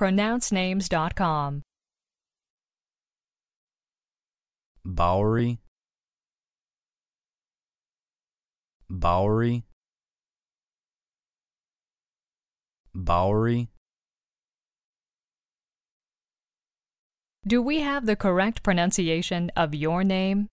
pronouncenames.com. Bowery, Bowery, Bowery. Do we have the correct pronunciation of your name?